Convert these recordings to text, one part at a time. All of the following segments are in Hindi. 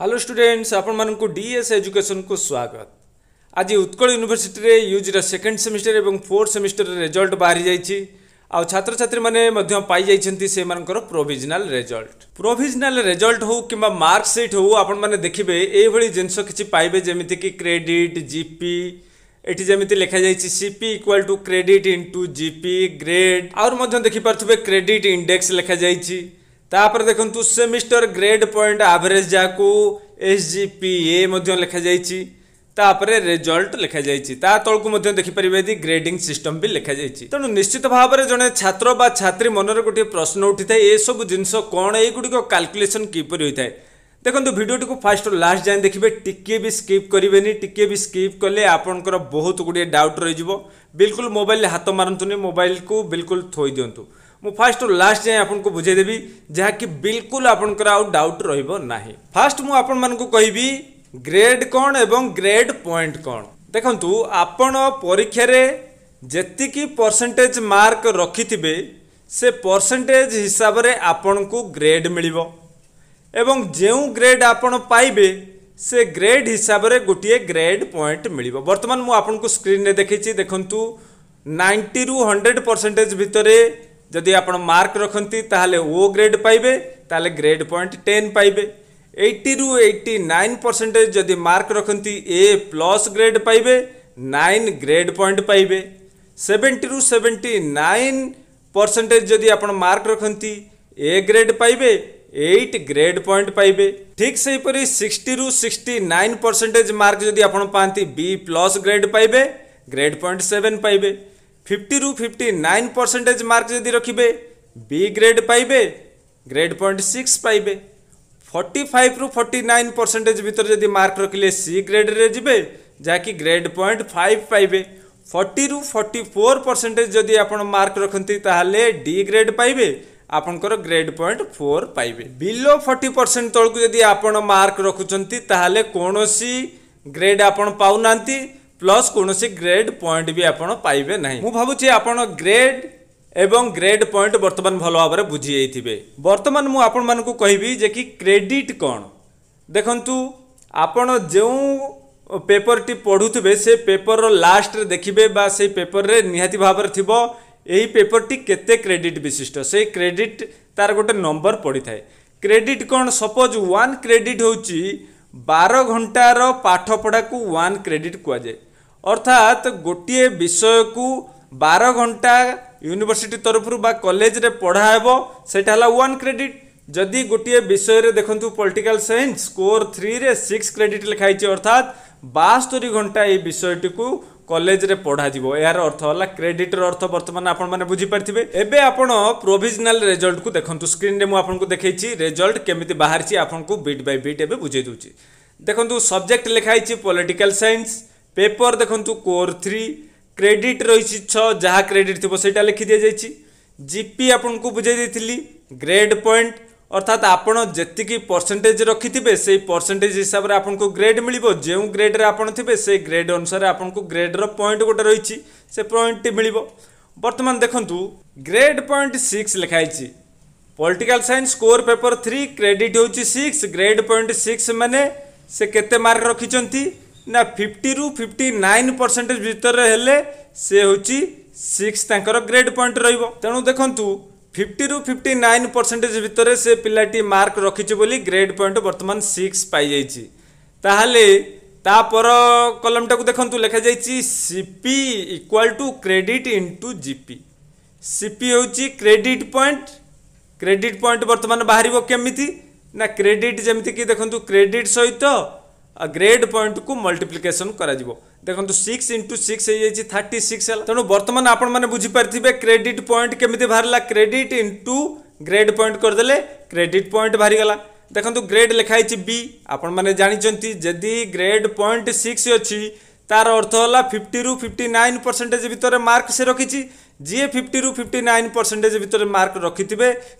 ହ୍ୟାଲୋ ଷ୍ଟୁଡେଣ୍ଟସ୍ ଆପଣମାନଙ୍କୁ ଡି ଏସ୍ ଏଜୁକେସନକୁ ସ୍ୱାଗତ ଆଜି ଉତ୍କଳ ୟୁନିଭର୍ସିଟିରେ ୟୁଜିର ସେକେଣ୍ଡ ସେମିଷ୍ଟର ଏବଂ ଫୋର୍ଥ ସେମିଷ୍ଟରର ରେଜଲ୍ଟ ବାହାରି ଯାଇଛି ଆଉ ଛାତ୍ରଛାତ୍ରୀମାନେ ମଧ୍ୟ ପାଇଯାଇଛନ୍ତି ସେମାନଙ୍କର ପ୍ରୋଭିଜନାଲ ରେଜଲ୍ଟ ପ୍ରୋଭିଜନାଲ ରେଜଲ୍ଟ ହେଉ କିମ୍ବା ମାର୍କସିଟ୍ ହେଉ ଆପଣମାନେ ଦେଖିବେ ଏଇଭଳି ଜିନିଷ କିଛି ପାଇବେ ଯେମିତିକି କ୍ରେଡିଟ୍ ଜିପି ଏଠି ଯେମିତି ଲେଖାଯାଇଛି CP equal to credit into GP grade ଆହୁରି ମଧ୍ୟ ଦେଖିପାରୁଥିବେ କ୍ରେଡିଟ୍ ଇଣ୍ଡେକ୍ସ ଲେଖାଯାଇଛି ତାପରେ ଦେଖନ୍ତୁ ସେମିଷ୍ଟର ଗ୍ରେଡ୍ ପଏଣ୍ଟ ଆଭରେଜ୍ ଯାହାକୁ ଏସ୍ ଜି ପି ଏ ମଧ୍ୟ ଲେଖାଯାଇଛି ତାପରେ ରେଜଲ୍ଟ ଲେଖାଯାଇଛି ତା ତଳକୁ ମଧ୍ୟ ଦେଖିପାରିବେ ଯଦି ଗ୍ରେଡିଂ ସିଷ୍ଟମ ବି ଲେଖାଯାଇଛି ତେଣୁ ନିଶ୍ଚିତ ଭାବରେ ଜଣେ ଛାତ୍ର ବା ଛାତ୍ରୀ ମନରେ ଗୋଟିଏ ପ୍ରଶ୍ନ ଉଠିଥାଏ ଏସବୁ ଜିନିଷ କ'ଣ ଏଇଗୁଡ଼ିକ କାଲକୁଲେସନ୍ କିପରି ହୋଇଥାଏ ଦେଖନ୍ତୁ ଭିଡ଼ିଓଟିକୁ ଫାର୍ଷ୍ଟ ଲାଷ୍ଟ ଯାଏଁ ଦେଖିବେ ଟିକିଏ ବି ସ୍କିପ୍ କରିବେନି ଟିକିଏ ବି ସ୍କିପ୍ କଲେ ଆପଣଙ୍କର ବହୁତ ଗୁଡ଼ିଏ ଡାଉଟ୍ ରହିଯିବ ବିଲକୁଲ ମୋବାଇଲରେ ହାତ ମାରନ୍ତୁନି ମୋବାଇଲକୁ ବିଲକୁଲ ଥୋଇ ଦିଅନ୍ତୁ ମୁଁ ଫାଷ୍ଟରୁ ଲାଷ୍ଟ ଯାଏଁ ଆପଣଙ୍କୁ ବୁଝାଇଦେବି ଯାହାକି ବିଲକୁଲ ଆପଣଙ୍କର ଆଉ ଡାଉଟ୍ ରହିବ ନାହିଁ ଫାଷ୍ଟ ମୁଁ ଆପଣମାନଙ୍କୁ କହିବି ଗ୍ରେଡ୍ କ'ଣ ଏବଂ ଗ୍ରେଡ୍ ପଏଣ୍ଟ କ'ଣ ଦେଖନ୍ତୁ ଆପଣ ପରୀକ୍ଷାରେ ଯେତିକି ପରସେଣ୍ଟେଜ୍ ମାର୍କ ରଖିଥିବେ ସେ ପରସେଣ୍ଟେଜ୍ ହିସାବରେ ଆପଣଙ୍କୁ ଗ୍ରେଡ୍ ମିଳିବ ଏବଂ ଯେଉଁ ଗ୍ରେଡ୍ ଆପଣ ପାଇବେ ସେ ଗ୍ରେଡ୍ ହିସାବରେ ଗୋଟିଏ ଗ୍ରେଡ୍ ପଏଣ୍ଟ ମିଳିବ ବର୍ତ୍ତମାନ ମୁଁ ଆପଣଙ୍କୁ ସ୍କ୍ରିନ୍ରେ ଦେଖେଇଛି ଦେଖନ୍ତୁ ନାଇଣ୍ଟିରୁ ହଣ୍ଡ୍ରେଡ଼ ପରସେଣ୍ଟେଜ୍ ଭିତରେ जदि आप मार्क रखती ताहले ओ ग्रेड पाइबे ताहले ग्रेड पॉइंट टेन पाइबे एट्टी रु एट्टी नाइन परसेंटेज जदि मार्क रखती ए प्लस ग्रेड पाइबे नाइन ग्रेड पॉइंट पाइबे सेवेन्टी रु सेवेन्टी नाइन परसेंटेज जदि आप मार्क रखती ए ग्रेड पाइबे एट ग्रेड पॉइंट पाइबे ठीक से हीपरी सिक्सटी रु सिक्सटी नाइन परसेंटेज मार्क जदि आप प्लस ग्रेड पाइबे ग्रेड पॉइंट सेवेन पाइबे ଫିଫ୍ଟିରୁ ଫିଫ୍ଟି ନାଇନ୍ ପରସେଣ୍ଟେଜ୍ ମାର୍କ ଯଦି ରଖିବେ ବି ଗ୍ରେଡ୍ ପାଇବେ ଗ୍ରେଡ୍ ପଏଣ୍ଟ ସିକ୍ସ ପାଇବେ ଫର୍ଟି ଫାଇଭରୁ ଫର୍ଟି ନାଇନ୍ ପରସେଣ୍ଟେଜ୍ ଭିତରେ ଯଦି ମାର୍କ ରଖିଲେ ସି ଗ୍ରେଡ଼୍ରେ ଯିବେ ଯାହାକି ଗ୍ରେଡ୍ ପଏଣ୍ଟ ଫାଇଭ୍ ପାଇବେ ଫର୍ଟିରୁ ଫର୍ଟି ଫୋର୍ ପରସେଣ୍ଟେଜ୍ ଯଦି ଆପଣ ମାର୍କ ରଖନ୍ତି ତାହେଲେ ଡି ଗ୍ରେଡ୍ ପାଇବେ ଆପଣଙ୍କର ଗ୍ରେଡ୍ ପଏଣ୍ଟ ଫୋର୍ ପାଇବେ ବିଲୋ ଫର୍ଟି ପରସେଣ୍ଟ ତଳକୁ ଯଦି ଆପଣ ମାର୍କ ରଖୁଛନ୍ତି ତାହେଲେ କୌଣସି ଗ୍ରେଡ୍ ଆପଣ ପାଉନାହାନ୍ତି ପ୍ଲସ୍ କୌଣସି ଗ୍ରେଡ୍ ପଏଣ୍ଟ ବି ଆପଣ ପାଇବେ ନାହିଁ ମୁଁ ଭାବୁଛି ଆପଣ ଗ୍ରେଡ୍ ଏବଂ ଗ୍ରେଡ୍ ପଏଣ୍ଟ ବର୍ତ୍ତମାନ ଭଲ ଭାବରେ ବୁଝିଯାଇଥିବେ ବର୍ତ୍ତମାନ ମୁଁ ଆପଣମାନଙ୍କୁ କହିବି ଯେ କି କ୍ରେଡ଼ିଟ୍ କ'ଣ ଦେଖନ୍ତୁ ଆପଣ ଯେଉଁ ପେପରଟି ପଢ଼ୁଥିବେ ସେ ପେପରର ଲାଷ୍ଟରେ ଦେଖିବେ ବା ସେଇ ପେପରରେ ନିହାତି ଭାବରେ ଥିବ ଏହି ପେପରଟି କେତେ କ୍ରେଡ଼ିଟ୍ ବିଶିଷ୍ଟ ସେଇ କ୍ରେଡ଼ିଟ୍ ତା'ର ଗୋଟେ ନମ୍ବର ପଡ଼ିଥାଏ କ୍ରେଡ଼ିଟ୍ କ'ଣ ସପୋଜ୍ ୱାନ୍ କ୍ରେଡ଼ିଟ୍ ହେଉଛି ବାର ଘଣ୍ଟାର ପାଠ ପଢ଼ାକୁ ୱାନ୍ କ୍ରେଡ଼ିଟ୍ କୁହାଯାଏ অর্থাৎ গোটিয়ে বিষয়কু বার ঘণ্টা ইউনিভর্সিটি তরফରୁ ବା କଲେଜରେ ପଢ଼ା ହେବ ସେଇଟା ହେଲା ୱାନ୍ କ୍ରେଡ଼ିଟ୍ ଯଦି ଗୋଟିଏ ବିଷୟରେ ଦେଖନ୍ତୁ ପଲିଟିକାଲ୍ ସାଇନ୍ସ ସ୍କୋର୍ ଥ୍ରୀରେ ସିକ୍ସ କ୍ରେଡ଼ିଟ୍ ଲେଖା ହେଇଛି ଅର୍ଥାତ୍ ବାସ୍ତରୀ ଘଣ୍ଟା ଏହି ବିଷୟଟିକୁ କଲେଜରେ ପଢ଼ାଯିବ ଏହାର ଅର୍ଥ ହେଲା କ୍ରେଡ଼ିଟ୍ର ଅର୍ଥ ବର୍ତ୍ତମାନ ଆପଣମାନେ ବୁଝିପାରିଥିବେ ଏବେ ଆପଣ ପ୍ରୋଭିଜନାଲ୍ ରେଜଲ୍ଟକୁ ଦେଖନ୍ତୁ ସ୍କ୍ରିନ୍ରେ ମୁଁ ଆପଣଙ୍କୁ ଦେଖେଇଛି ରେଜଲ୍ଟ କେମିତି ବାହାରିଛି ଆପଣଙ୍କୁ ବିଟ୍ ବାଇ ବିଟ୍ ଏବେ ବୁଝେଇ ଦେଉଛି ଦେଖନ୍ତୁ ସବଜେକ୍ଟ ଲେଖା ହେଇଛି ପଲିଟିକାଲ୍ ସାଇନ୍ସ पेपर देखु कोर थ्री क्रेडिट रही छा क्रेडिट थोड़ा लिखि दी जाइए जिपी आपन को बुझे ग्रेड पॉइंट अर्थात आपड़ जी परसेंटेज रखि थे से परसेंटेज हिसाब से आपको ग्रेड मिल जो ग्रेड में आप ग्रेड अनुसार ग्रेड ग्रेडर पॉइंट गोटे रही पॉइंट टी मिल बर्तमान देखूँ ग्रेड पॉइंट सिक्स लिखाई political science score paper three credit हो सिक्स ग्रेड पॉइंट सिक्स मैंने से केत मार्क रखिंट ନା ଫିଫ୍ଟିରୁ ଫିଫ୍ଟି ନାଇନ୍ ପରସେଣ୍ଟେଜ୍ ଭିତରେ ହେଲେ ସେ ହେଉଛି ସିକ୍ସ ତାଙ୍କର ଗ୍ରେଡ୍ ପଏଣ୍ଟ ରହିବ ତେଣୁ ଦେଖନ୍ତୁ ଫିଫ୍ଟିରୁ ଫିଫ୍ଟି ନାଇନ୍ ପରସେଣ୍ଟେଜ୍ ଭିତରେ ସେ ପିଲାଟି ମାର୍କ ରଖିଛି ବୋଲି ଗ୍ରେଡ୍ ପଏଣ୍ଟ ବର୍ତ୍ତମାନ ସିକ୍ସ ପାଇଯାଇଛି ତାହେଲେ ତା ପର କଲମ୍ଟାକୁ ଦେଖନ୍ତୁ ଲେଖାଯାଇଛି CP equal to credit into GP CP ହେଉଛି କ୍ରେଡ଼ିଟ୍ ପଏଣ୍ଟ କ୍ରେଡ଼ିଟ୍ ପଏଣ୍ଟ ବର୍ତ୍ତମାନ ବାହାରିବ କେମିତି ନା କ୍ରେଡ଼ିଟ୍ ଯେମିତିକି ଦେଖନ୍ତୁ କ୍ରେଡ଼ିଟ୍ ସହିତ ग्रेड पॉइंट को मल्टीप्लिकेशन हो देखो six into six thirty six है तेणु बर्तमान आप बुझीपारे क्रेडिट पॉइंट केमी बाहर क्रेडिट इंटु ग्रेड पॉइंट करदे क्रेडिट पॉइंट बाहरी गला देखो ग्रेड लिखाई बी आपंट जदि ग्रेड पॉइंट सिक्स अच्छी तार अर्थ होगा फिफ्टी रू फिफ्टी नाइन परसेंटेज भितर मार्क से रखी जीए फिफ्टी रू फिफ्टी नाइन परसेंटेज भितर मार्क रखि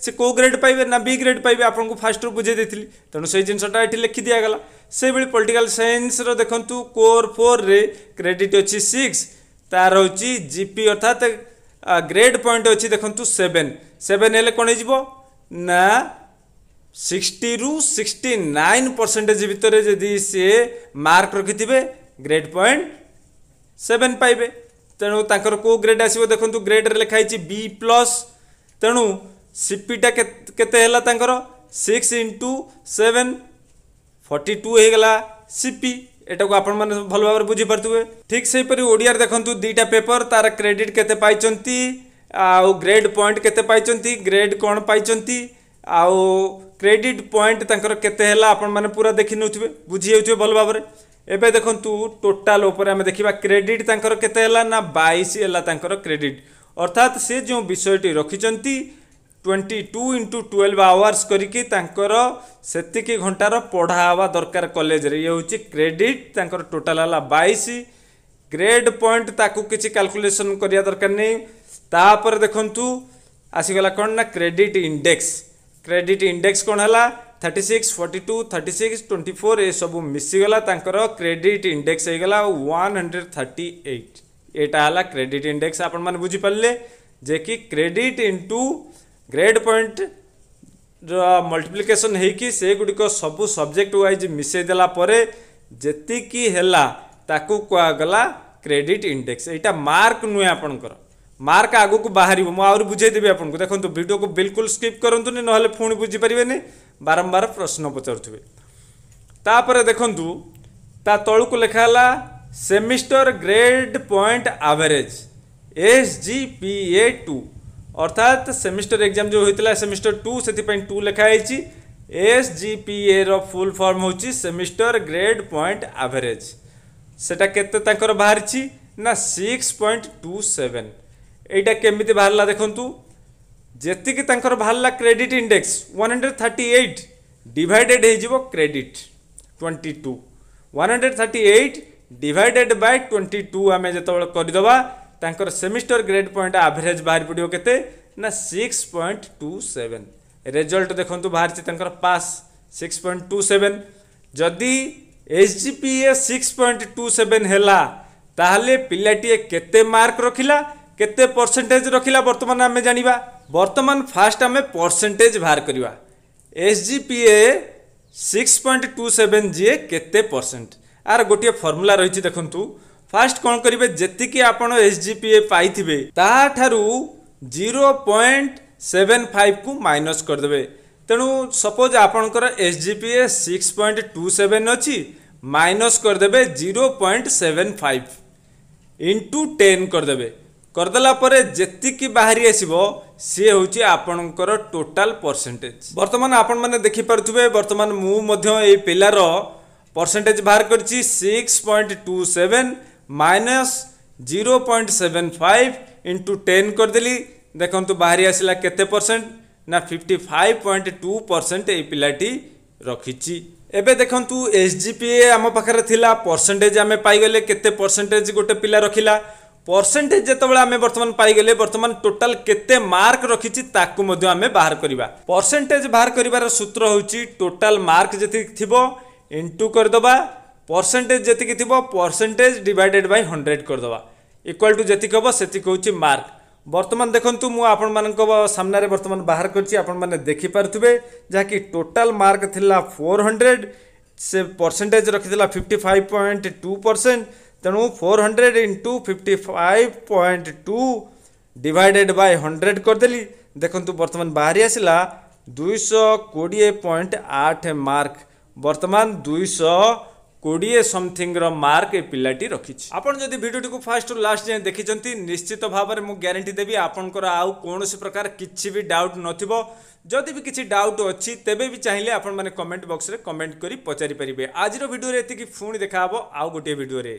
से कौ ग्रेड पाए ना बी ग्रेड पाइबे आपको फास्ट्रु बुझे तेणु से जिनटा ये लिखि दिगला से भी पॉलीटिकाल सैन्सर देखूँ कोर फोर रे क्रेडिट अच्छी सिक्स तार हो जीपी अर्थात ग्रेड पॉइंट अच्छी देखते सेवेन सेवेन हेल्ले कौन है जीवो? ना सिक्सटी रू सिक्सटी नाइन परसेंटेज भितर जी सी मार्क रखि ग्रेड पॉइंट सेवेन पाइबे ତେଣୁ ତାଙ୍କର କେଉଁ ଗ୍ରେଡ୍ ଆସିବ ଦେଖନ୍ତୁ ଗ୍ରେଡ୍ରେ ଲେଖା ହେଇଛି ବି ପ୍ଲସ୍ ତେଣୁ ସିପିଟା କେତେ ହେଲା ତାଙ୍କର six into seven forty two ହେଇଗଲା ସିପି ଏଟାକୁ ଆପଣମାନେ ଭଲ ଭାବରେ ବୁଝିପାରୁଥିବେ ଠିକ୍ ସେହିପରି ଓଡ଼ିଆରେ ଦେଖନ୍ତୁ ଦୁଇଟା ପେପର ତା'ର କ୍ରେଡ଼ିଟ୍ କେତେ ପାଇଛନ୍ତି ଆଉ ଗ୍ରେଡ୍ ପଏଣ୍ଟ କେତେ ପାଇଛନ୍ତି ଗ୍ରେଡ୍ କ'ଣ ପାଇଛନ୍ତି ଆଉ କ୍ରେଡ଼ିଟ୍ ପଏଣ୍ଟ ତାଙ୍କର କେତେ ହେଲା ଆପଣମାନେ ପୁରା ଦେଖି ନେଉଥିବେ ବୁଝି ହେଉଥିବେ ଭଲ ଭାବରେ ଏବେ ଦେଖନ୍ତୁ ଟୋଟାଲ୍ ଉପରେ ଆମେ ଦେଖିବା କ୍ରେଡ଼ିଟ୍ ତାଙ୍କର କେତେ ହେଲା ନା ବାଇଶ ହେଲା ତାଙ୍କର କ୍ରେଡ଼ିଟ୍ ଅର୍ଥାତ୍ ସେ ଯେଉଁ ବିଷୟଟି ରଖିଛନ୍ତି twenty two into twelve hours କରିକି ତାଙ୍କର ସେତିକି ଘଣ୍ଟାର ପଢ଼ା ହେବା ଦରକାର କଲେଜରେ ଇଏ ହେଉଛି କ୍ରେଡ଼ିଟ୍ ତାଙ୍କର ଟୋଟାଲ୍ ହେଲା ବାଇଶ ଗ୍ରେଡ୍ ପଏଣ୍ଟ ତାକୁ କିଛି କାଲକୁଲେସନ୍ କରିବା ଦରକାର ନାହିଁ ତାପରେ ଦେଖନ୍ତୁ ଆସିଗଲା କ'ଣ ନା କ୍ରେଡ଼ିଟ୍ ଇଣ୍ଡେକ୍ସ କ୍ରେଡ଼ିଟ୍ ଇଣ୍ଡେକ୍ସ କ'ଣ ହେଲା thirty six forty two thirty six twenty four सब मिसिगला क्रेडिट इंडेक्स होगा वन हंड्रेड थर्टी एट यहाँ है क्रेडिट इंडेक्स आपण मैंने बुझीपारे जे कि credit into grade point multiplication हो से गुड़िक सब सब्जेक्ट व्वज मिसेदेला जी है कहगला क्रेडिट इंडेक्स यहाँ मार्क नुहे आपणकर मार्क आगे बाहर मुझे बुझेदेवी आपको देखो भिडियो को बिल्कुल स्कीप करूँ ना पुणी बुझीपारे ବାରମ୍ବାର ପ୍ରଶ୍ନ ପଚାରୁଥିବେ ତାପରେ ଦେଖନ୍ତୁ ତା ତଳକୁ ଲେଖା ହେଲା semester grade point average S G P A two ଅର୍ଥାତ୍ ସେମିଷ୍ଟର ଏକ୍ଜାମ୍ ଯେଉଁ ହୋଇଥିଲା ସେମିଷ୍ଟର ଟୁ ସେଥିପାଇଁ ଟୁ ଲେଖା ହେଇଛି ଏସ୍ ଜି ପି ଏର ଫୁଲ୍ ଫର୍ମ ହେଉଛି ସେମିଷ୍ଟର ଗ୍ରେଡ୍ ପଏଣ୍ଟ ଆଭରେଜ୍ ସେଟା କେତେ ତାଙ୍କର ବାହାରିଛି ନା ସିକ୍ସ ପଏଣ୍ଟ ଟୁ ସେଭେନ୍ ଏଇଟା କେମିତି ବାହାରିଲା ଦେଖନ୍ତୁ ଯେତିକି ତାଙ୍କର ବାହାରିଲା credit index one hundred thirty eight divided ହେଇଯିବ credit twenty two one hundred thirty eight divided by twenty two ଆମେ ଯେତେବେଳେ କରିଦେବା ତାଙ୍କର ସେମିଷ୍ଟର ଗ୍ରେଡ୍ ପଏଣ୍ଟ ଆଭରେଜ୍ ବାହାରି ପଡ଼ିବ କେତେ ନା six point two seven result ଦେଖନ୍ତୁ ବାହାରିଛି ତାଙ୍କର pass six point two seven ଯଦି H G P A six point two seven ହେଲା ତାହେଲେ ପିଲାଟିଏ କେତେ ମାର୍କ ରଖିଲା କେତେ ପରସେଣ୍ଟେଜ୍ ରଖିଲା ବର୍ତ୍ତମାନ ଆମେ ଜାଣିବା ବର୍ତ୍ତମାନ ଫାଷ୍ଟ ଆମେ ପରସେଣ୍ଟେଜ୍ ବାହାର କରିବା S G P A six point two seven ଜିଏ କେତେ ପରସେଣ୍ଟ ଆର ଗୋଟିଏ ଫର୍ମୁଲା ରହିଛି ଦେଖନ୍ତୁ ଫାଷ୍ଟ କ'ଣ କରିବେ ଯେତିକି ଆପଣ ଏସ୍ ଜି ପି ଏ ପାଇଥିବେ ତାହାଠାରୁ ଜିରୋ ପଏଣ୍ଟ ସେଭେନ୍ ଫାଇଭ୍କୁ ମାଇନସ୍ କରିଦେବେ ତେଣୁ ସପୋଜ୍ ଆପଣଙ୍କର S G P A six point two seven ଅଛି ମାଇନସ୍ କରିଦେବେ zero point seven five into ten କରିଦେବେ କରିଦେଲା ପରେ ଯେତିକି ବାହାରି ଆସିବ सी हूँ आपण टोटाल परसेंटेज बर्तमान आपण मैंने देखिपे बर्तमान मुझे पिलार परसेंटेज बाहर कर six point two seven minus zero point seven five into ten करदेली देखु बाहरी आसला केत परसेंट ना fifty five point two percent ये पाटी रखी एवं देखूँ एस जिपीए आम पाखे परसेंटेज आम पाईगले केसेंटेज गोटे पिला रखिला परसेंटेज जितेबाला बर्तमान पाई बर्तमान टोटाल के मार्क रखी आम बाहर करवा परसेंटेज बाहर कर सूत्र हूँ टोटाल मार्क जी थी इंटू करदे परसेंटेज जीक थी परसेंटेज डिवाइडेड बै हंड्रेड करदे इक्वाल टू जी हम से हूँ मार्क बर्तमान देखूँ मुझन बर्तमान बाहर करें देखिपे जहाँकि टोटाल मार्क थी फोर हंड्रेड से परसेंटेज रखी fifty five point two percent ତେଣୁ four hundred into fifty five point two divided by hundred କରିଦେଲି ଦେଖନ୍ତୁ ବର୍ତ୍ତମାନ ବାହାରି ଆସିଲା ଦୁଇଶହ କୋଡ଼ିଏ ପଏଣ୍ଟ ଆଠ ମାର୍କ ବର୍ତ୍ତମାନ ଦୁଇଶହ কোড়িয়ে সমথিংর মার্ক এ পিলাটি রকিছি আপনার যদি ভিডিওটি ফার্স্ট রু লাস্ট যায় দেখিছেন নিশ্চিত ভাবে মু গ্যারেটি দেবি আপনার আউ কোণী প্রকার কিছু বি ডাউট নথিব যদি বি কিছু ডাউট অছি তেবে বি চাইলে আপনার কমেন্ট বক্সরে কমেন্ট করে পচারি পারিবে আজির ভিডিওরে এতিকি পুনি দেখা হব আউ গোটিয়ে ভিডিওরে